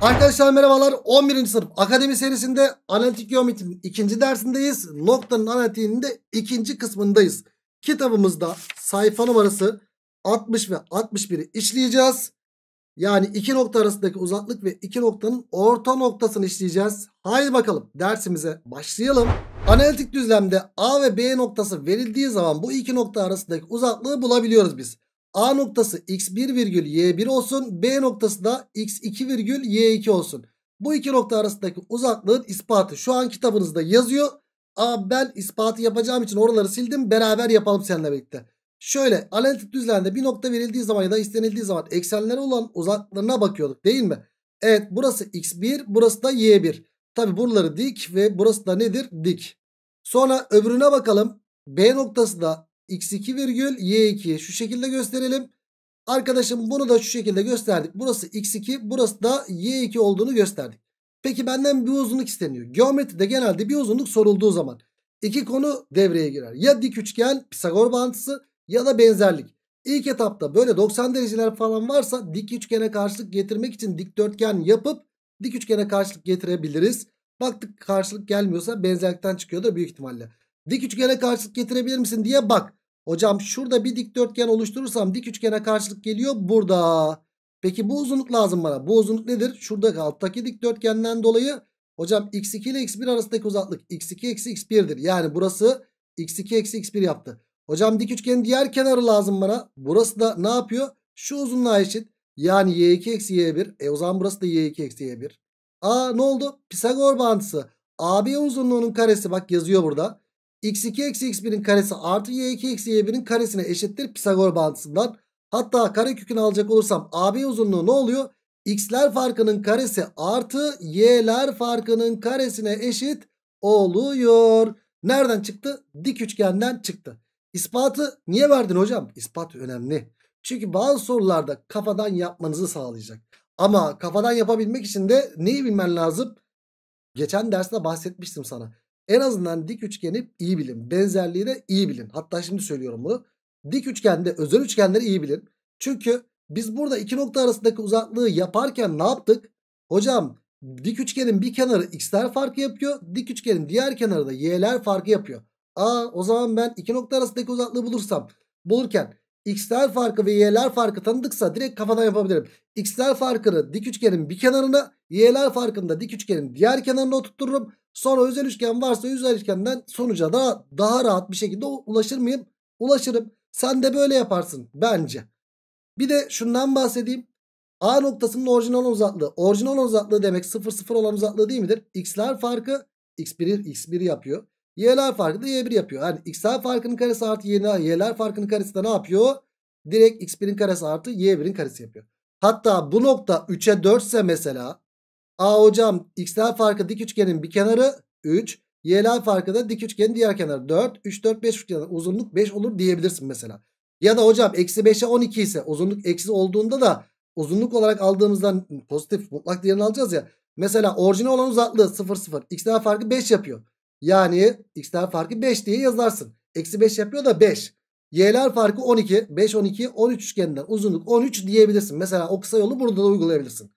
Arkadaşlar merhabalar 11. sınıf akademi serisinde analitik geometrinin ikinci dersindeyiz. Noktanın analitiğinin de ikinci kısmındayız. Kitabımızda sayfa numarası 60 ve 61'i işleyeceğiz. Yani iki nokta arasındaki uzaklık ve iki noktanın orta noktasını işleyeceğiz. Haydi bakalım dersimize başlayalım. Analitik düzlemde A ve B noktası verildiği zaman bu iki nokta arasındaki uzaklığı bulabiliyoruz biz. A noktası x1 virgül y1 olsun. B noktası da x2 virgül y2 olsun. Bu iki nokta arasındaki uzaklığın ispatı şu an kitabınızda yazıyor. Ama ben ispatı yapacağım için oraları sildim. Beraber yapalım seninle birlikte. Şöyle analitik düzlemde bir nokta verildiği zaman ya da istenildiği zaman eksenlere olan uzaklarına bakıyorduk değil mi? Evet burası x1 burası da y1. Tabi buraları dik ve burası da nedir? Dik. Sonra öbürüne bakalım. B noktası da x2 virgül y2 şu şekilde gösterelim. Arkadaşım bunu da şu şekilde gösterdik. Burası x2 burası da y2 olduğunu gösterdik. Peki benden bir uzunluk isteniyor. Geometride genelde bir uzunluk sorulduğu zaman iki konu devreye girer. Ya dik üçgen, Pisagor bağıntısı ya da benzerlik. İlk etapta böyle 90 dereceler falan varsa dik üçgene karşılık getirmek için dikdörtgen yapıp dik üçgene karşılık getirebiliriz. Baktık karşılık gelmiyorsa benzerlikten çıkıyordur büyük ihtimalle. Dik üçgene karşılık getirebilir misin diye bak. Hocam şurada bir dikdörtgen oluşturursam dik üçgene karşılık geliyor burada. Peki bu uzunluk lazım bana. Bu uzunluk nedir? Şuradaki alttaki dikdörtgenden dolayı hocam x2 ile x1 arasındaki uzaklık x2 eksi x1'dir. Yani burası x2 eksi x1 yaptı. Hocam dik üçgenin diğer kenarı lazım bana. Burası da ne yapıyor? Şu uzunluğa eşit. Yani y2 eksi y1. E o zaman burası da y2 eksi y1. Aa ne oldu? Pisagor bağıntısı. AB uzunluğunun karesi bak yazıyor burada x2 eksi x1'in karesi artı y2 eksi y1'in karesine eşittir Pisagor bağıntısından. Hatta kare karekökünü alacak olursam AB uzunluğu ne oluyor? x'ler farkının karesi artı y'ler farkının karesine eşit oluyor. Nereden çıktı? Dik üçgenden çıktı. İspatı niye verdin hocam? İspat önemli. Çünkü bazı sorularda kafadan yapmanızı sağlayacak. Ama kafadan yapabilmek için de neyi bilmen lazım? Geçen derste bahsetmiştim sana. En azından dik üçgeni iyi bilin. Benzerliği de iyi bilin. Hatta şimdi söylüyorum bunu. Dik üçgende özel üçgenleri iyi bilin. Çünkü biz burada iki nokta arasındaki uzaklığı yaparken ne yaptık? Hocam dik üçgenin bir kenarı x'ler farkı yapıyor. Dik üçgenin diğer kenarı da y'ler farkı yapıyor. Aa o zaman ben iki nokta arasındaki uzaklığı bulursam bulurken x'ler farkı ve y'ler farkı tanıdıksa direkt kafadan yapabilirim. x'ler farkını dik üçgenin bir kenarına, y'ler farkını da dik üçgenin diğer kenarına oturturum. Sonra özel üçgen varsa özel üçgenden sonuca da daha rahat bir şekilde ulaşır mıyım? Ulaşırım. Sen de böyle yaparsın bence. Bir de şundan bahsedeyim. A noktasının orijinal uzaklığı. Orijinal uzaklığı demek 0 0 olan uzaklığı değil midir? X'ler farkı x1'i x1 yapıyor. Y'ler farkı da Y1 yapıyor. Yani x'ler farkının karesi artı Y'ler farkının karesi de ne yapıyor? Direkt x1'in karesi artı y1'in karesi yapıyor. Hatta bu nokta 3'e 4 ise mesela a hocam x'ler farkı dik üçgenin bir kenarı 3. Y'ler farkı da dik üçgenin diğer kenarı 4. 3, 4, 5 üçgenin uzunluk 5 olur diyebilirsin mesela. Ya da hocam eksi 5'e 12 ise uzunluk eksi olduğunda da uzunluk olarak aldığımızdan pozitif mutlak değerini alacağız ya. Mesela orijine olan uzaklığı 0, 0. X'ler farkı 5 yapıyor. Yani xler farkı 5 diye yazarsın. Eksi 5 yapıyor da 5. Y'ler farkı 12. 5, 12, 13 üçgeninden uzunluk 13 diyebilirsin. Mesela o kısa yolu burada da uygulayabilirsin.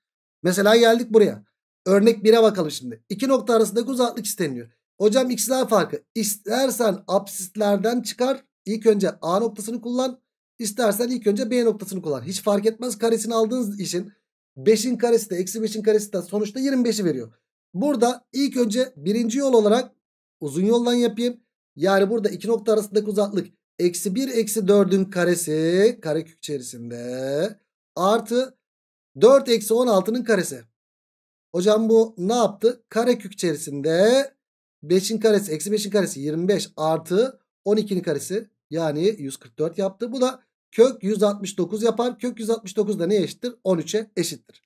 Mesela geldik buraya. Örnek 1'e bakalım şimdi. İki nokta arasındaki uzaklık isteniyor. Hocam x'ler farkı. İstersen absislerden çıkar. İlk önce A noktasını kullan. İstersen ilk önce B noktasını kullan. Hiç fark etmez karesini aldığınız için 5'in karesi de eksi 5'in karesi de sonuçta 25'i veriyor. Burada ilk önce birinci yol olarak uzun yoldan yapayım. Yani burada iki nokta arasındaki uzaklık eksi 1 eksi 4'ün karesi karekök içerisinde artı 4 eksi 16'nın karesi. Hocam bu ne yaptı? Karekök içerisinde 5'in karesi eksi 5'in karesi 25 artı 12'nin karesi yani 144 yaptı. Bu da kök 169 yapar. Kök 169 da ne eşittir? 13'e eşittir.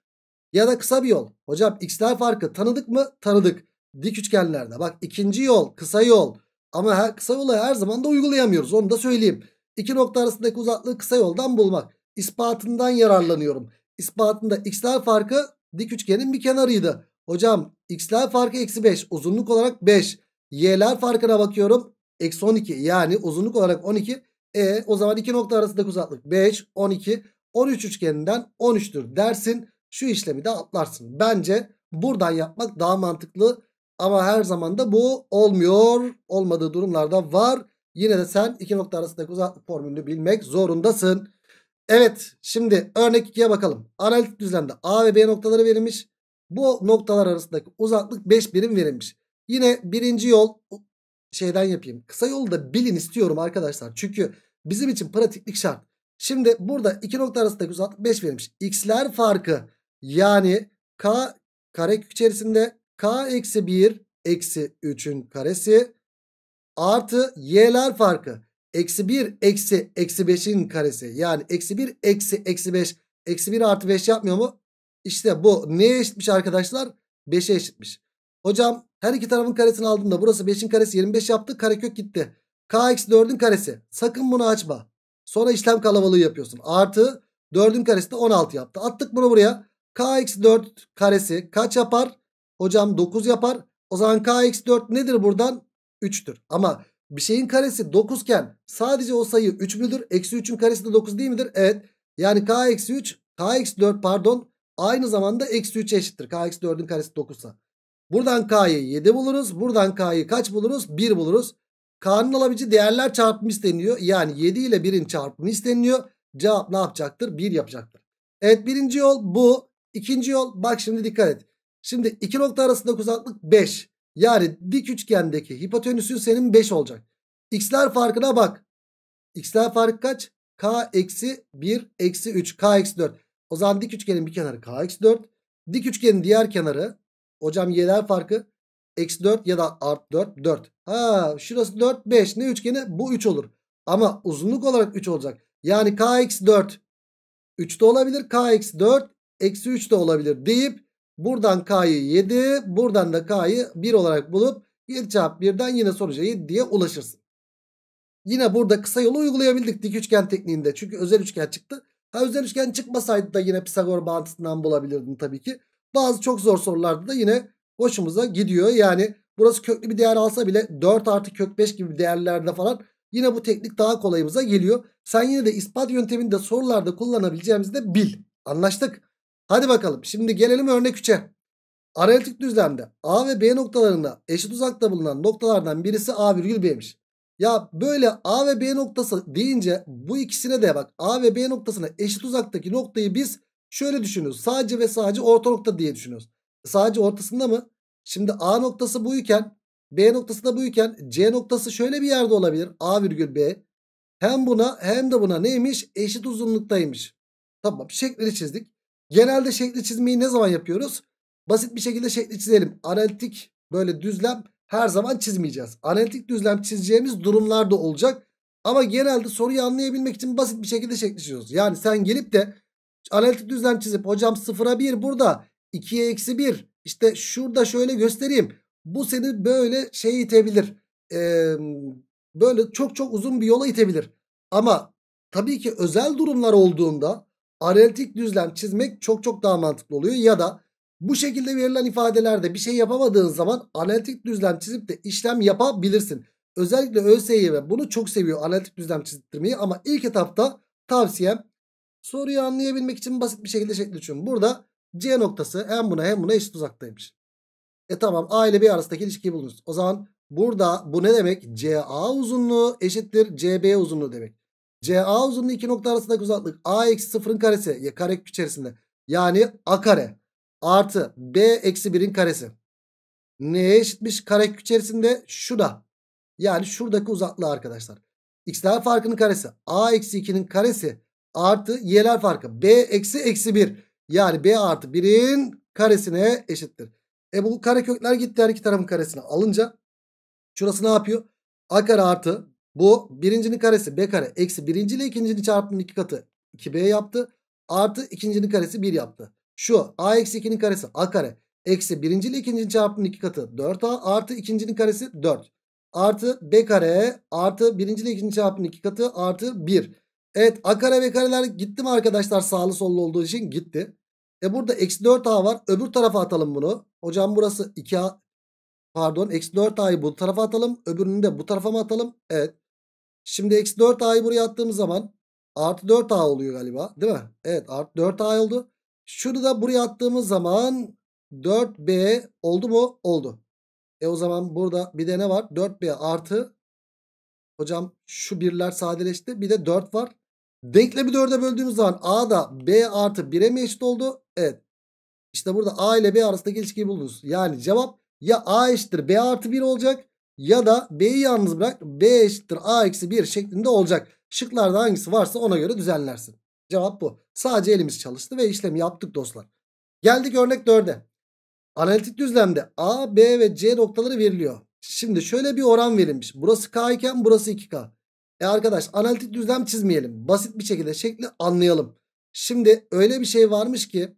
Ya da kısa bir yol. Hocam x'ler farkı tanıdık mı? Tanıdık dik üçgenlerde. Bak ikinci yol kısa yol ama her, kısa yolu her zaman da uygulayamıyoruz onu da söyleyeyim. İki nokta arasındaki uzaklığı kısa yoldan bulmak. İspatından yararlanıyorum. İspatında x'ler farkı dik üçgenin bir kenarıydı. Hocam x'ler farkı eksi 5 uzunluk olarak 5. Y'ler farkına bakıyorum eksi 12 yani uzunluk olarak 12. E o zaman iki nokta arasındaki uzaklık 5, 12, 13 üçgeninden 13'tür dersin. Şu işlemi de atlarsın. Bence buradan yapmak daha mantıklı ama her zaman da bu olmuyor. Olmadığı durumlarda var. Yine de sen iki nokta arasındaki uzaklık formülünü bilmek zorundasın. Evet şimdi örnek 2'ye bakalım. Analitik düzlemde A ve B noktaları verilmiş. Bu noktalar arasındaki uzaklık 5 birim verilmiş. Yine birinci yol şeyden yapayım. Kısa yolu da bilin istiyorum arkadaşlar. Çünkü bizim için pratiklik şart. Şimdi burada iki nokta arasındaki uzaklık 5 verilmiş. X'ler farkı yani K kare içerisinde k eksi 1 eksi 3'ün karesi artı y'ler farkı. Eksi 1 eksi eksi 5'in karesi. Yani eksi 1 eksi eksi 5 eksi 1 artı 5 yapmıyor mu? İşte bu neye eşitmiş arkadaşlar? 5'e eşitmiş. Hocam her iki tarafın karesini aldığımda burası 5'in karesi 25 yaptı. Karekök gitti. K eksi 4'ün karesi. Sakın bunu açma. Sonra işlem kalabalığı yapıyorsun. Artı 4'ün karesi de 16 yaptı. Attık bunu buraya. K eksi 4 karesi kaç yapar? Hocam 9 yapar. O zaman kx4 nedir buradan? 3'tür. Ama bir şeyin karesi 9 iken sadece o sayı 3 müdür? Eksi 3'ün karesi de 9 değil midir? Evet. Yani kx3, kx4 pardon aynı zamanda eksi 3'e eşittir. kx4'ün karesi 9 sa. Buradan k'yı 7 buluruz. Buradan k'yı kaç buluruz? 1 buluruz. K'nın alabileceği değerler çarpımı isteniyor. Yani 7 ile 1'in çarpımı isteniyor. Cevap ne yapacaktır? 1 yapacaktır. Evet birinci yol bu. İkinci yol bak şimdi dikkat et. Şimdi iki nokta arasındaki uzaklık 5. Yani dik üçgendeki hipotenüsün senin 5 olacak. X'ler farkına bak. X'ler farkı kaç? K eksi 1 eksi 3. K eksi 4. O zaman dik üçgenin bir kenarı K eksi 4. Dik üçgenin diğer kenarı. Hocam y'ler farkı. Eksi 4 ya da art 4. 4. Ha şurası 4 5. Ne üçgeni? Bu 3 olur. Ama uzunluk olarak 3 olacak. Yani K eksi 4. 3 de olabilir. K eksi 4 eksi 3 de olabilir deyip Buradan K'yı 7 buradan da K'yı 1 olarak bulup 1 çarpı 1'den yine sonuca diye ulaşırsın. Yine burada kısa yolu uygulayabildik dik üçgen tekniğinde. Çünkü özel üçgen çıktı. Ha özel üçgen çıkmasaydı da yine Pisagor bağıntısından bulabilirdin tabii ki. Bazı çok zor sorularda da yine hoşumuza gidiyor. Yani burası köklü bir değer alsa bile 4 artı kök 5 gibi değerlerde falan yine bu teknik daha kolayımıza geliyor. Sen yine de ispat yöntemini de sorularda kullanabileceğimizi de bil. Anlaştık. Hadi bakalım şimdi gelelim örnek 3'e. Analitik düzlemde A ve B noktalarında eşit uzakta bulunan noktalardan birisi A virgül B'ymiş. Ya böyle A ve B noktası deyince bu ikisine de bak A ve B noktasına eşit uzaktaki noktayı biz şöyle düşünüyoruz. Sadece ve sadece orta nokta diye düşünüyoruz. Sadece ortasında mı? Şimdi A noktası bu iken B noktası da bu iken C noktası şöyle bir yerde olabilir. A virgül B. Hem buna hem de buna neymiş? Eşit uzunluktaymış. Tamam şeklini çizdik. Genelde şekli çizmeyi ne zaman yapıyoruz? Basit bir şekilde şekli çizelim. Analitik böyle düzlem her zaman çizmeyeceğiz. Analitik düzlem çizeceğimiz durumlar da olacak. Ama genelde soruyu anlayabilmek için basit bir şekilde şekli çiziyoruz. Yani sen gelip de analitik düzlem çizip hocam 0'a 1 burada 2'ye eksi 1 işte şurada şöyle göstereyim. Bu seni böyle şey itebilir. Ee, böyle çok çok uzun bir yola itebilir. Ama tabii ki özel durumlar olduğunda analitik düzlem çizmek çok çok daha mantıklı oluyor. Ya da bu şekilde verilen ifadelerde bir şey yapamadığın zaman analitik düzlem çizip de işlem yapabilirsin. Özellikle ÖSYM bunu çok seviyor analitik düzlem çizdirmeyi ama ilk etapta tavsiyem soruyu anlayabilmek için basit bir şekilde şekli düşün. Burada C noktası hem buna hem buna eşit uzaktaymış. E tamam A ile B arasındaki ilişkiyi bulunuz. O zaman burada bu ne demek? CA uzunluğu eşittir CB uzunluğu demek. CA uzunluğu iki nokta arasındaki uzaklık A eksi sıfırın karesi. Ya kare içerisinde. Yani A kare artı B eksi birin karesi. Neye eşitmiş karekök içerisinde? Şu Yani şuradaki uzaklığı arkadaşlar. X'ler farkının karesi. A eksi 2'nin karesi artı Y'ler farkı. B eksi eksi 1. Yani B artı 1'in karesine eşittir. E bu karekökler gitti her iki tarafın karesine alınca. Şurası ne yapıyor? A kare artı bu birincinin karesi b kare eksi birinciyle ikincinin çarpımının iki katı 2b yaptı. Artı ikincinin karesi 1 yaptı. Şu a eksi 2'nin karesi a kare eksi birinciyle ikincinin çarpımının iki katı 4a artı ikincinin karesi 4. Artı b kare artı birinciyle ikincinin çarpımının iki katı artı 1. Evet a kare ve kareler gitti mi arkadaşlar sağlı sollu olduğu için gitti. E burada eksi 4a var öbür tarafa atalım bunu. Hocam burası 2a pardon eksi 4a'yı bu tarafa atalım öbürünü de bu tarafa mı atalım? Evet. Şimdi eksi 4a'yı buraya attığımız zaman artı 4a oluyor galiba değil mi? Evet artı 4a oldu. Şunu da buraya attığımız zaman 4b oldu mu? Oldu. E o zaman burada bir de ne var? 4b artı hocam şu birler sadeleşti. Bir de 4 var. Denklemi 4'e böldüğümüz zaman a da b artı 1'e mi eşit oldu? Evet. İşte burada a ile b arasındaki ilişkiyi buldunuz. Yani cevap ya a eşittir b artı 1 olacak ya da B'yi yalnız bırak B eşittir A eksi 1 şeklinde olacak. Şıklarda hangisi varsa ona göre düzenlersin. Cevap bu. Sadece elimiz çalıştı ve işlemi yaptık dostlar. Geldik örnek 4'e. Analitik düzlemde A, B ve C noktaları veriliyor. Şimdi şöyle bir oran verilmiş. Burası K iken burası 2K. E arkadaş analitik düzlem çizmeyelim. Basit bir şekilde şekli anlayalım. Şimdi öyle bir şey varmış ki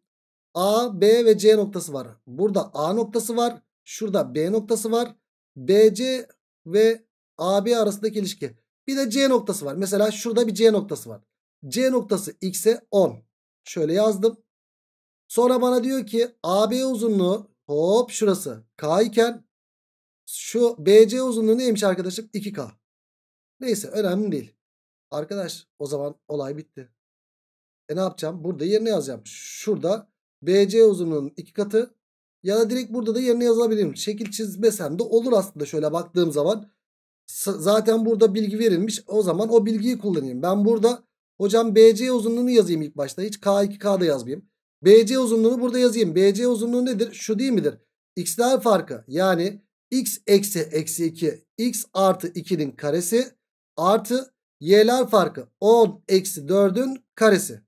A, B ve C noktası var. Burada A noktası var. Şurada B noktası var. BC ve AB arasındaki ilişki. Bir de C noktası var. Mesela şurada bir C noktası var. C noktası X'e 10. Şöyle yazdım. Sonra bana diyor ki AB uzunluğu hop şurası K iken şu BC uzunluğu neymiş arkadaşım? 2K. Neyse önemli değil. Arkadaş o zaman olay bitti. E ne yapacağım? Burada yerine yazacağım. Şurada BC uzunluğunun 2 katı ya da direkt burada da yerine yazabilirim. Şekil çizmesem de olur aslında şöyle baktığım zaman. Zaten burada bilgi verilmiş. O zaman o bilgiyi kullanayım. Ben burada hocam BC uzunluğunu yazayım ilk başta. Hiç K2K'da yazmayayım. BC uzunluğunu burada yazayım. BC uzunluğu nedir? Şu değil midir? X'ler farkı. Yani x eksi eksi 2 x artı 2'nin karesi artı y'ler farkı 10 eksi 4'ün karesi.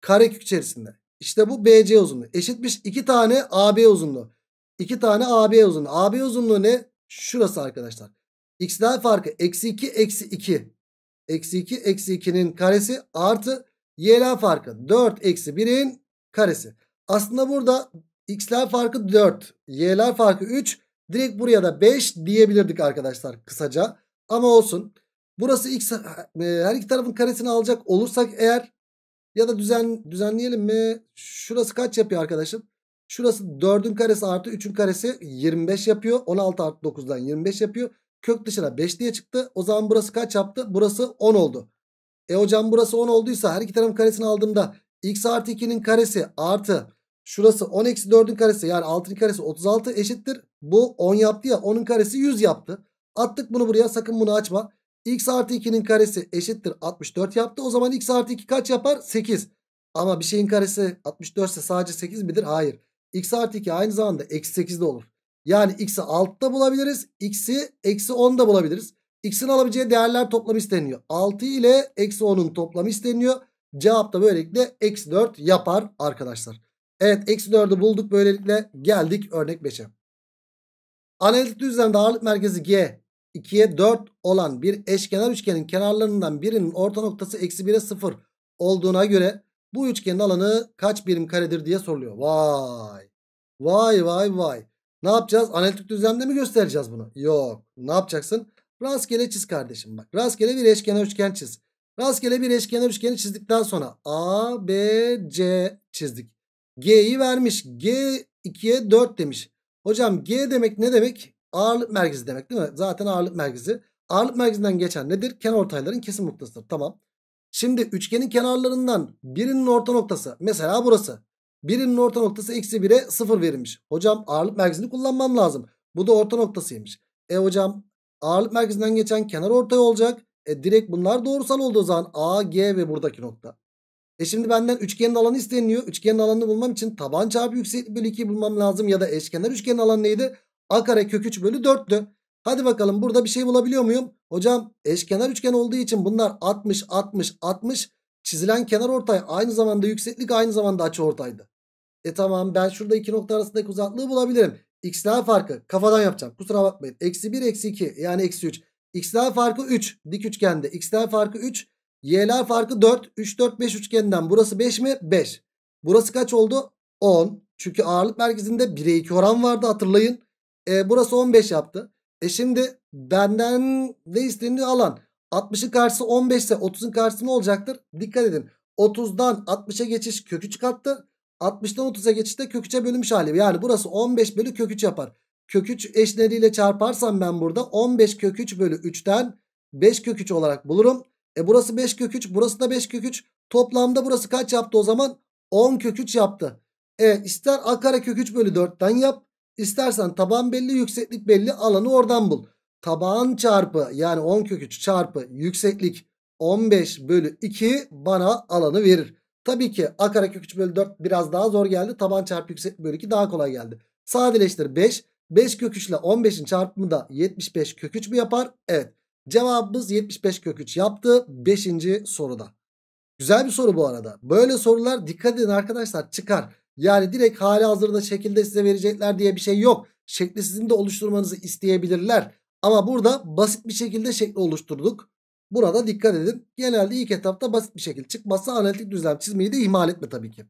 Karekök içerisinde. İşte bu BC uzunluğu. Eşitmiş 2 tane AB uzunluğu. 2 tane AB uzunluğu. AB uzunluğu ne? Şurası arkadaşlar. X'ler farkı eksi 2 eksi 2. Eksi 2 eksi 2'nin karesi artı y'ler farkı 4 eksi 1'in karesi. Aslında burada x'ler farkı 4. Y'ler farkı 3. Direkt buraya da 5 diyebilirdik arkadaşlar kısaca. Ama olsun. Burası x e, her iki tarafın karesini alacak olursak eğer ya da düzen düzenleyelim mi? Şurası kaç yapıyor arkadaşım? Şurası 4'ün karesi artı 3'ün karesi 25 yapıyor. 16 artı 9'dan 25 yapıyor. Kök dışına 5 diye çıktı. O zaman burası kaç yaptı? Burası 10 oldu. E hocam burası 10 olduysa her iki tarafın karesini aldığımda x artı 2'nin karesi artı şurası 10 eksi 4'ün karesi yani 6'nın karesi 36 eşittir. Bu 10 yaptı ya 10'un karesi 100 yaptı. Attık bunu buraya sakın bunu açma x artı 2'nin karesi eşittir 64 yaptı. O zaman x artı 2 kaç yapar? 8. Ama bir şeyin karesi 64 ise sadece 8 midir? Hayır. x artı 2 aynı zamanda eksi 8 de olur. Yani x'i 6'da bulabiliriz. x'i eksi 10'da bulabiliriz. x'in alabileceği değerler toplamı isteniyor. 6 ile eksi 10'un toplamı isteniyor. Cevap da böylelikle eksi 4 yapar arkadaşlar. Evet eksi 4'ü bulduk. Böylelikle geldik örnek 5'e. Analitik düzlemde ağırlık merkezi G 2'ye 4 olan bir eşkenar üçgenin kenarlarından birinin orta noktası eksi 1'e 0 olduğuna göre bu üçgenin alanı kaç birim karedir diye soruluyor. Vay. Vay vay vay. Ne yapacağız? Analitik düzlemde mi göstereceğiz bunu? Yok. Ne yapacaksın? Rastgele çiz kardeşim bak. Rastgele bir eşkenar üçgen çiz. Rastgele bir eşkenar üçgeni çizdikten sonra A, B, C çizdik. G'yi vermiş. G 2'ye 4 demiş. Hocam G demek ne demek? Ağırlık merkezi demek değil mi? Zaten ağırlık merkezi. Ağırlık merkezinden geçen nedir? Kenarortayların kesim noktasıdır. Tamam. Şimdi üçgenin kenarlarından birinin orta noktası mesela burası. Birinin orta noktası eksi 1'e 0 verilmiş. Hocam ağırlık merkezini kullanmam lazım. Bu da orta noktasıymış. E hocam ağırlık merkezinden geçen kenar ortay olacak. E direkt bunlar doğrusal olduğu zaman A, G ve buradaki nokta. E şimdi benden üçgenin alanı isteniyor. Üçgenin alanını bulmam için taban çarpı yükseklik bölü 2'yi bulmam lazım. Ya da eşkenar üçgenin alanı neydi? A kare kök 3 bölü 4'tü. Hadi bakalım burada bir şey bulabiliyor muyum? Hocam eşkenar üçgen olduğu için bunlar 60 60 60 çizilen kenar ortay aynı zamanda yükseklik aynı zamanda açı ortaydı. E tamam ben şurada iki nokta arasındaki uzaklığı bulabilirim. X X'ler farkı kafadan yapacağım kusura bakmayın. Eksi 1 eksi 2 yani eksi 3. X'ler farkı 3 dik üçgende. X X'ler farkı 3. Y'ler farkı 4. 3 4 5 üçgenden burası 5 mi? 5. Burası kaç oldu? 10. Çünkü ağırlık merkezinde 1'e 2 oran vardı hatırlayın. E, burası 15 yaptı. E şimdi benden ne istendiği alan 60'ın karşısı 15 ise 30'un karşısı ne olacaktır? Dikkat edin. 30'dan 60'a geçiş kökü çıkarttı. 60'dan 30'a geçişte kök 3'e bölünmüş hali. Yani burası 15 bölü kök 3 yapar. Kök 3 eşleriyle çarparsam ben burada 15 kök 3 bölü 3'ten 5 kök 3 olarak bulurum. E burası 5 kök 3 burası da 5 kök 3. Toplamda burası kaç yaptı o zaman? 10 kök 3 yaptı. E ister a kare kök 3 bölü 4'ten yap. İstersen taban belli yükseklik belli alanı oradan bul. Taban çarpı yani 10 köküç çarpı yükseklik 15 bölü 2 bana alanı verir. Tabii ki a kare kök 3 bölü 4 biraz daha zor geldi. Taban çarpı yükseklik bölü 2 daha kolay geldi. Sadeleştir 5. 5 kök 3 ile 15'in çarpımı da 75 kök 3 mü yapar? Evet. Cevabımız 75 kök 3 yaptı. 5. soruda. Güzel bir soru bu arada. Böyle sorular dikkat edin arkadaşlar çıkar. Yani direkt hali hazırda şekilde size verecekler diye bir şey yok. Şekli sizin de oluşturmanızı isteyebilirler. Ama burada basit bir şekilde şekli oluşturduk. Burada dikkat edin. Genelde ilk etapta basit bir şekilde çıkmazsa analitik düzlem çizmeyi de ihmal etme tabii ki.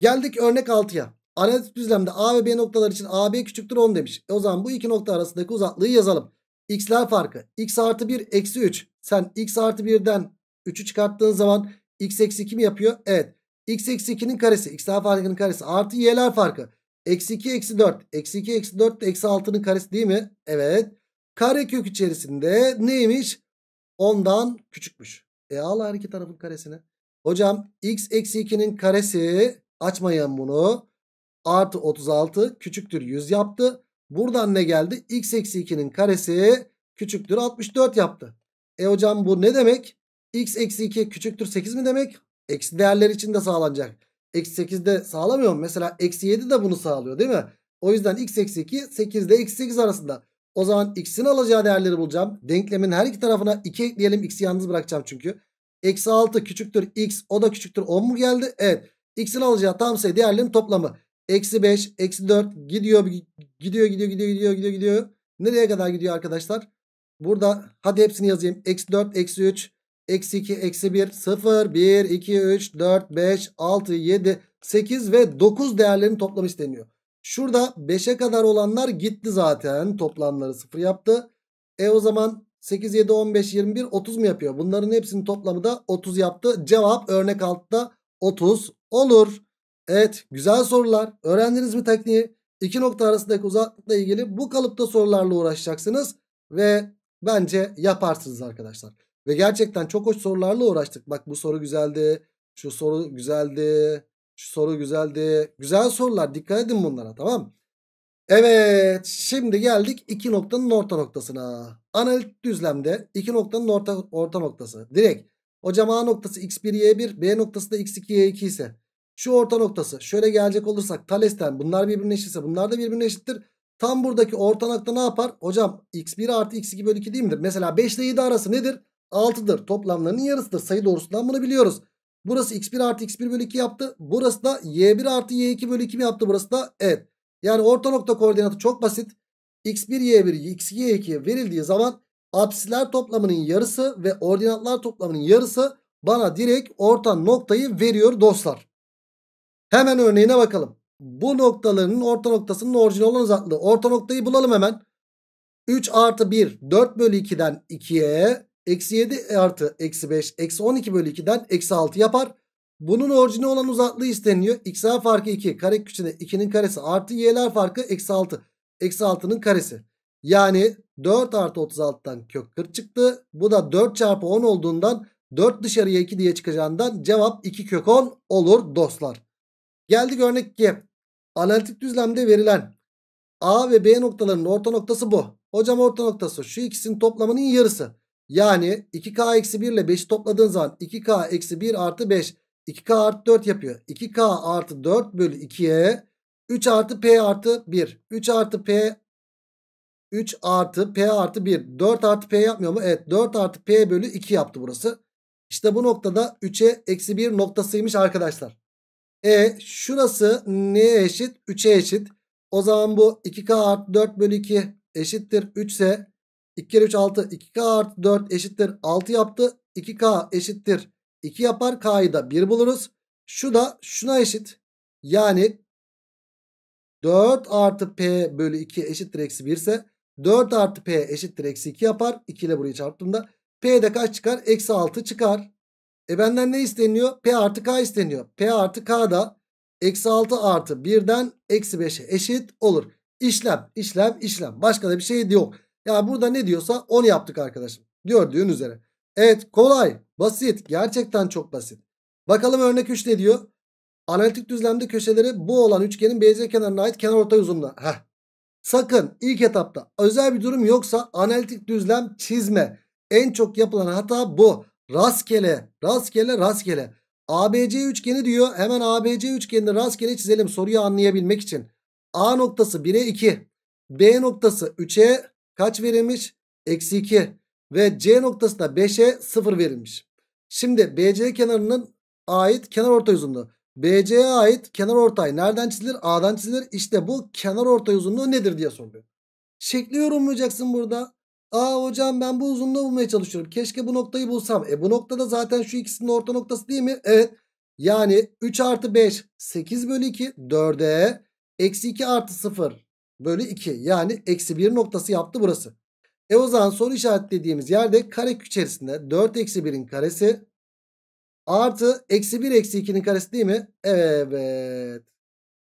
Geldik örnek 6'ya. Analitik düzlemde A ve B noktalar için AB küçüktür 10 demiş. E o zaman bu iki nokta arasındaki uzaklığı yazalım. X'ler farkı. X artı 1 eksi 3. Sen X artı 1'den 3'ü çıkarttığın zaman X eksi 2 mi yapıyor? Evet x eksi 2'nin karesi x daha farkının karesi artı y'ler farkı. Eksi 2 eksi 4. Eksi 2 eksi 4 eksi 6'nın karesi değil mi? Evet. Kare kök içerisinde neymiş? 10'dan küçükmüş. E al her iki tarafın karesini. Hocam x eksi 2'nin karesi açmayın bunu. Artı 36 küçüktür 100 yaptı. Buradan ne geldi? x eksi 2'nin karesi küçüktür 64 yaptı. E hocam bu ne demek? x eksi 2 küçüktür 8 mi demek? Eksi değerler için de sağlanacak. Eksi 8 de sağlamıyor mu? Mesela eksi 7 de bunu sağlıyor değil mi? O yüzden x eksi 2 8 ile eksi 8 arasında. O zaman x'in alacağı değerleri bulacağım. Denklemin her iki tarafına 2 ekleyelim. X'i yalnız bırakacağım çünkü. Eksi 6 küçüktür x o da küçüktür 10 mu geldi? Evet. X'in alacağı tam sayı değerlerin toplamı. Eksi 5, eksi 4 gidiyor, gidiyor, gidiyor, gidiyor, gidiyor, gidiyor, gidiyor. Nereye kadar gidiyor arkadaşlar? Burada hadi hepsini yazayım. Eksi 4, eksi 3, Eksi 2, eksi 1, 0, 1, 2, 3, 4, 5, 6, 7, 8 ve 9 değerlerin toplamı isteniyor. Şurada 5'e kadar olanlar gitti zaten. Toplamları 0 yaptı. E o zaman 8, 7, 15, 21, 30 mu yapıyor? Bunların hepsinin toplamı da 30 yaptı. Cevap örnek altta 30 olur. Evet güzel sorular. Öğrendiniz mi tekniği? İki nokta arasındaki uzaklıkla ilgili bu kalıpta sorularla uğraşacaksınız. Ve bence yaparsınız arkadaşlar. Ve gerçekten çok hoş sorularla uğraştık. Bak bu soru güzeldi. Şu soru güzeldi. Şu soru güzeldi. Güzel sorular. Dikkat edin bunlara tamam Evet şimdi geldik iki noktanın orta noktasına. Analitik düzlemde iki noktanın orta, orta noktası. Direkt hocam A noktası x1 y1 B noktası da x2 y2 ise şu orta noktası şöyle gelecek olursak talesten bunlar birbirine eşitse bunlar da birbirine eşittir. Tam buradaki orta nokta ne yapar? Hocam x1 artı x2 bölü 2 değil midir? Mesela 5 ile 7 arası nedir? 6'dır. Toplamlarının yarısıdır. Sayı doğrusundan bunu biliyoruz. Burası x1 artı x1 bölü 2 yaptı. Burası da y1 artı y2 bölü 2 mi yaptı? Burası da evet. Yani orta nokta koordinatı çok basit. x1 y1 x2 y 2 verildiği zaman apsiler toplamının yarısı ve ordinatlar toplamının yarısı bana direkt orta noktayı veriyor dostlar. Hemen örneğine bakalım. Bu noktaların orta noktasının orijinal olan uzaklığı. Orta noktayı bulalım hemen. 3 artı 1 4 bölü 2'den 2'ye Eksi 7 artı eksi 5 eksi 12 bölü 2'den eksi 6 yapar. Bunun orijini olan uzaklığı isteniyor. X'ler farkı 2. Kare küçüğüne 2'nin karesi artı y'ler farkı eksi 6. Eksi 6'nın karesi. Yani 4 artı 36'dan kök 40 çıktı. Bu da 4 çarpı 10 olduğundan 4 dışarıya 2 diye çıkacağından cevap 2 kök 10 olur dostlar. Geldi örnek 2. Analitik düzlemde verilen A ve B noktalarının orta noktası bu. Hocam orta noktası şu ikisinin toplamının yarısı. Yani 2K-1 ile 5'i topladığın zaman 2K-1 artı 5. 2K artı 4 yapıyor. 2K artı 4 bölü 2'ye 3 artı P artı 1. 3 artı P 3 artı P artı 1. 4 artı P yapmıyor mu? Evet 4 artı P bölü 2 yaptı burası. İşte bu noktada 3'e eksi 1 noktasıymış arkadaşlar. E şurası neye eşit? 3'e eşit. O zaman bu 2K artı 4 bölü 2 eşittir 3 ise 2 kere 3 6. 2K artı 4 eşittir 6 yaptı. 2K eşittir 2 yapar. K'yı da 1 buluruz. Şu da şuna eşit. Yani 4 artı P bölü 2 eşittir eksi 1 ise 4 artı P eşittir eksi 2 yapar. 2 ile burayı çarptığımda P'de kaç çıkar? Eksi 6 çıkar. E benden ne isteniyor? P artı K isteniyor. P artı K da eksi 6 artı 1'den eksi 5'e eşit olur. İşlem, işlem, işlem. Başka da bir şey yok. Yani burada ne diyorsa onu yaptık arkadaşım. Gördüğün üzere. Evet kolay, basit, gerçekten çok basit. Bakalım örnek 3 ne diyor? Analitik düzlemde köşeleri bu olan üçgenin BC kenarına ait kenarortay uzunluğu. Heh. Sakın ilk etapta özel bir durum yoksa analitik düzlem çizme. En çok yapılan hata bu. Rastgele, rastgele, rastgele. ABC üçgeni diyor. Hemen ABC üçgenini rastgele çizelim soruyu anlayabilmek için. A noktası 1'e 2. B noktası 3'e kaç verilmiş? Eksi 2 ve C noktasında 5'e 0 verilmiş. Şimdi BC kenarının ait kenar orta uzunluğu. BC'ye ait kenar ortay nereden çizilir? A'dan çizilir. İşte bu kenar orta uzunluğu nedir diye soruyor. Şekli yorumlayacaksın burada. Aa hocam ben bu uzunluğu bulmaya çalışıyorum. Keşke bu noktayı bulsam. E bu noktada zaten şu ikisinin orta noktası değil mi? Evet. Yani 3 artı 5 8 bölü 2 4'e eksi 2 artı 0 bölü 2 yani eksi 1 noktası yaptı burası. E o zaman soru işaretlediğimiz yerde kare içerisinde 4 eksi 1'in karesi artı eksi 1 eksi 2'nin karesi değil mi? Evet.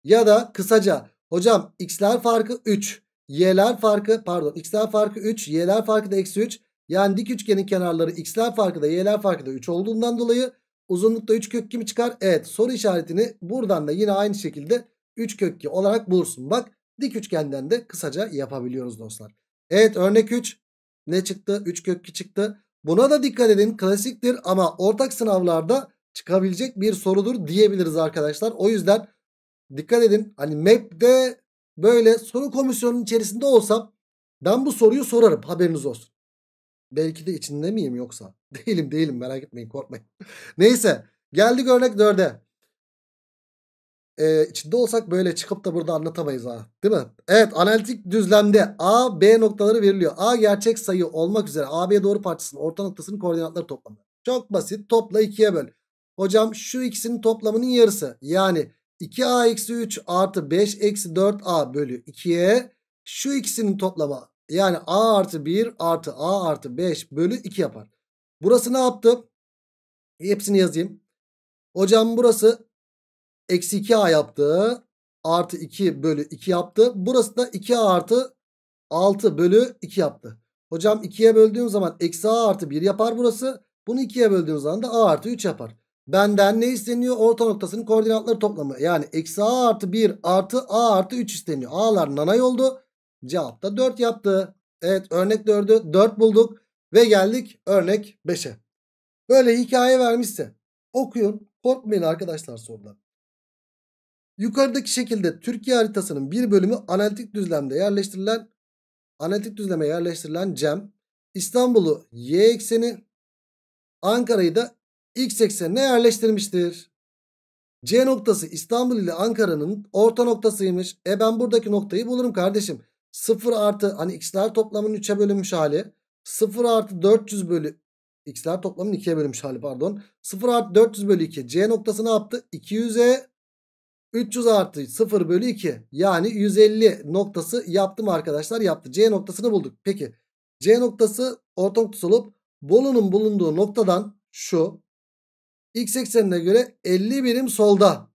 Ya da kısaca hocam x'ler farkı 3 y'ler farkı pardon x'ler farkı 3 y'ler farkı da eksi 3 yani dik üçgenin kenarları x'ler farkı da y'ler farkı da 3 olduğundan dolayı uzunlukta 3 kök kimi çıkar? Evet soru işaretini buradan da yine aynı şekilde 3 kök 2 olarak bulursun. Bak Dik üçgenden de kısaca yapabiliyoruz dostlar. Evet örnek 3 ne çıktı? 3 kök 2 çıktı. Buna da dikkat edin klasiktir ama ortak sınavlarda çıkabilecek bir sorudur diyebiliriz arkadaşlar. O yüzden dikkat edin hani map'de böyle soru komisyonunun içerisinde olsam ben bu soruyu sorarım haberiniz olsun. Belki de içinde miyim yoksa? Değilim değilim merak etmeyin korkmayın. Neyse geldik örnek 4'e e, içinde olsak böyle çıkıp da burada anlatamayız ha. Değil mi? Evet analitik düzlemde A, B noktaları veriliyor. A gerçek sayı olmak üzere AB doğru parçasının orta noktasının koordinatları toplamı. Çok basit. Topla 2'ye böl. Hocam şu ikisinin toplamının yarısı. Yani 2A eksi 3 artı 5 eksi 4A bölü 2'ye şu ikisinin toplamı. Yani A artı 1 artı A artı 5 bölü 2 yapar. Burası ne yaptı? Hepsini yazayım. Hocam burası Eksi 2A yaptı. Artı 2 bölü 2 yaptı. Burası da 2A artı 6 bölü 2 yaptı. Hocam 2'ye böldüğüm zaman eksi A artı 1 yapar burası. Bunu 2'ye böldüğüm zaman da A artı 3 yapar. Benden ne isteniyor? Orta noktasının koordinatları toplamı. Yani eksi A artı 1 artı A artı 3 isteniyor. A'lar nanay oldu. Cevap da 4 yaptı. Evet örnek 4'ü 4 bulduk. Ve geldik örnek 5'e. Böyle hikaye vermişse okuyun. Korkmayın arkadaşlar sorular. Yukarıdaki şekilde Türkiye haritasının bir bölümü analitik düzlemde yerleştirilen analitik düzleme yerleştirilen cem. İstanbul'u y ekseni, Ankara'yı da x eksenine yerleştirmiştir. C noktası İstanbul ile Ankara'nın orta noktasıymış. E ben buradaki noktayı bulurum kardeşim. 0 artı hani x'ler toplamının 3'e bölünmüş hali. 0 artı 400 bölü x'ler toplamının 2'ye bölünmüş hali pardon. 0 artı 400 bölü 2. C noktası ne yaptı? 200'e 300 artı 0 bölü 2 yani 150 noktası yaptım arkadaşlar yaptı. C noktasını bulduk. Peki C noktası orta noktası olup Bolu'nun bulunduğu noktadan şu x eksenine göre 50 birim solda.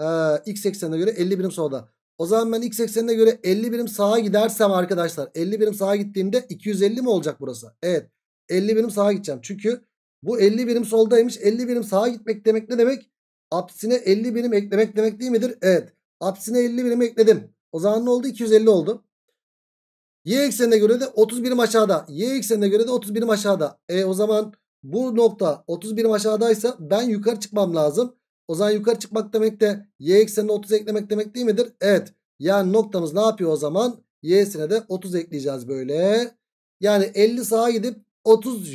Ee, x eksenine göre 50 birim solda. O zaman ben x eksenine göre 50 birim sağa gidersem arkadaşlar 50 birim sağa gittiğimde 250 mi olacak burası? Evet 50 birim sağa gideceğim. Çünkü bu 50 birim soldaymış 50 birim sağa gitmek demek ne demek? Apsine 50 birim eklemek demek değil midir? Evet. Apsine 50 birim ekledim. O zaman ne oldu? 250 oldu. Y eksenine göre de 30 birim aşağıda. Y eksenine göre de 30 birim aşağıda. E o zaman bu nokta 30 birim aşağıdaysa ben yukarı çıkmam lazım. O zaman yukarı çıkmak demek de y eksenine 30 eklemek demek değil midir? Evet. Yani noktamız ne yapıyor o zaman? Y'sine de 30 ekleyeceğiz böyle. Yani 50 sağa gidip 30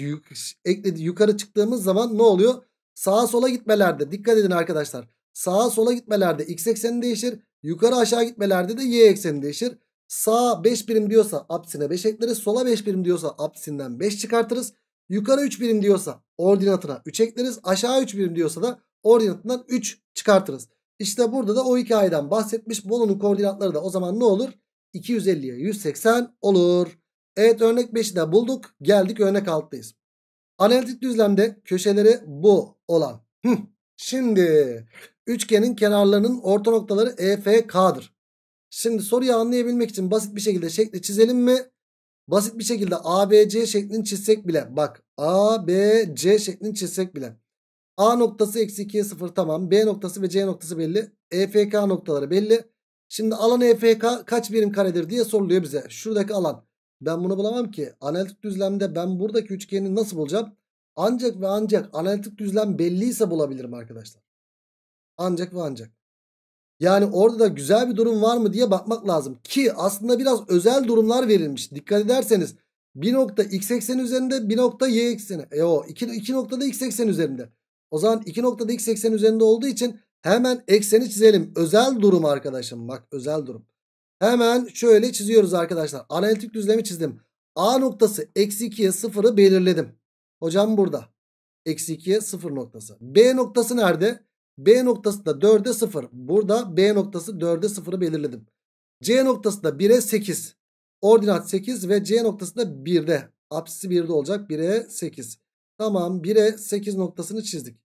yukarı çıktığımız zaman ne oluyor? Sağa sola gitmelerde dikkat edin arkadaşlar. Sağa sola gitmelerde x ekseni değişir. Yukarı aşağı gitmelerde de y ekseni değişir. Sağa 5 birim diyorsa apsine 5 ekleriz. Sola 5 birim diyorsa apsinden 5 çıkartırız. Yukarı 3 birim diyorsa ordinatına 3 ekleriz. Aşağı 3 birim diyorsa da ordinatından 3 çıkartırız. İşte burada da o hikayeden bahsetmiş. Bolu'nun koordinatları da o zaman ne olur? 250'ye 180 olur. Evet örnek 5'i de bulduk. Geldik örnek 6'dayız. Analitik düzlemde köşeleri bu olan. Şimdi üçgenin kenarlarının orta noktaları EFK'dır. Şimdi soruyu anlayabilmek için basit bir şekilde şekli çizelim mi? Basit bir şekilde ABC şeklini çizsek bile. Bak ABC şeklini çizsek bile. A noktası eksi 2'ye 0 tamam. B noktası ve C noktası belli. EFK noktaları belli. Şimdi alan EFK kaç birim karedir diye soruluyor bize. Şuradaki alan ben bunu bulamam ki. Analitik düzlemde ben buradaki üçgeni nasıl bulacağım? Ancak ve ancak analitik düzlem belliyse bulabilirim arkadaşlar. Ancak ve ancak. Yani orada da güzel bir durum var mı diye bakmak lazım. Ki aslında biraz özel durumlar verilmiş. Dikkat ederseniz bir nokta x ekseni üzerinde bir nokta y ekseni. E o iki, iki noktada x ekseni üzerinde. O zaman iki noktada x ekseni üzerinde olduğu için hemen ekseni çizelim. Özel durum arkadaşım bak özel durum. Hemen şöyle çiziyoruz arkadaşlar. Analitik düzlemi çizdim. A noktası eksi 2'ye 0'ı belirledim. Hocam burada. Eksi 2'ye 0 noktası. B noktası nerede? B noktası da 4'e 0. Burada B noktası 4'e 0'ı belirledim. C noktası da 1'e 8. Ordinat 8 ve C noktası da 1'de. Apsisi 1'de olacak. 1'e 8. Tamam 1'e 8 noktasını çizdik.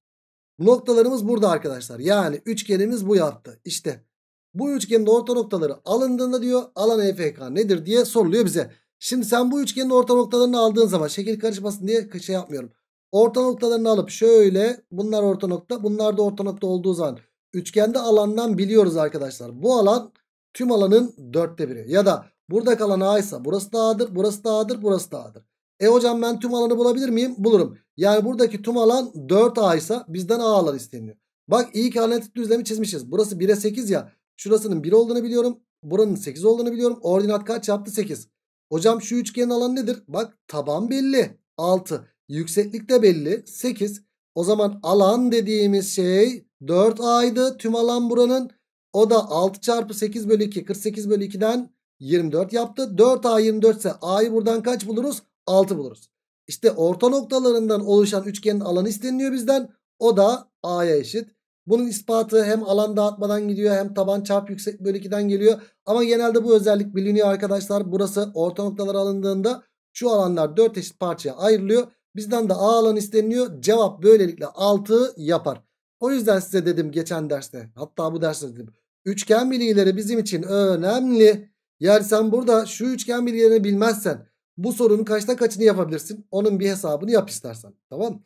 Noktalarımız burada arkadaşlar. Yani üçgenimiz bu yaptı. İşte bu üçgenin orta noktaları alındığında diyor alan EFK nedir diye soruluyor bize. Şimdi sen bu üçgenin orta noktalarını aldığın zaman şekil karışmasın diye şey yapmıyorum. Orta noktalarını alıp şöyle bunlar orta nokta bunlar da orta nokta olduğu zaman üçgende alandan biliyoruz arkadaşlar. Bu alan tüm alanın dörtte biri ya da burada kalan A ise burası da A'dır burası da A'dır burası da A'dır. E hocam ben tüm alanı bulabilir miyim? Bulurum. Yani buradaki tüm alan 4A ise bizden A isteniyor. Bak iyi ki analitik düzlemi çizmişiz. Burası 1'e 8 ya. Şurasının 1 olduğunu biliyorum. Buranın 8 olduğunu biliyorum. Ordinat kaç yaptı? 8. Hocam şu üçgenin alanı nedir? Bak taban belli. 6. Yükseklik de belli. 8. O zaman alan dediğimiz şey 4A'ydı. Tüm alan buranın. O da 6 çarpı 8 bölü 2. 48 bölü 2'den 24 yaptı. 4A 24 ise A'yı buradan kaç buluruz? 6 buluruz. İşte orta noktalarından oluşan üçgenin alanı isteniliyor bizden. O da A'ya eşit. Bunun ispatı hem alan dağıtmadan gidiyor hem taban çarp yüksek bölü 2'den geliyor. Ama genelde bu özellik biliniyor arkadaşlar. Burası orta noktalar alındığında şu alanlar 4 eşit parçaya ayrılıyor. Bizden de A alan isteniliyor. Cevap böylelikle 6 yapar. O yüzden size dedim geçen derste hatta bu derste dedim. Üçgen bilgileri bizim için önemli. Yani sen burada şu üçgen bilgilerini bilmezsen bu sorunun kaçta kaçını yapabilirsin? Onun bir hesabını yap istersen. Tamam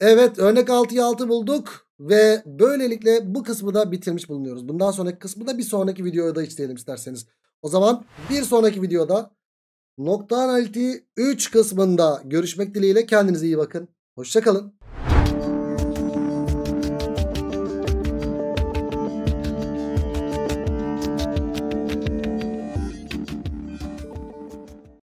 Evet örnek 6'ya 6 bulduk. Ve böylelikle bu kısmı da bitirmiş bulunuyoruz. Bundan sonraki kısmı da bir sonraki videoda isteyelim isterseniz. O zaman bir sonraki videoda nokta analitiği 3 kısmında görüşmek dileğiyle kendinize iyi bakın. Hoşçakalın.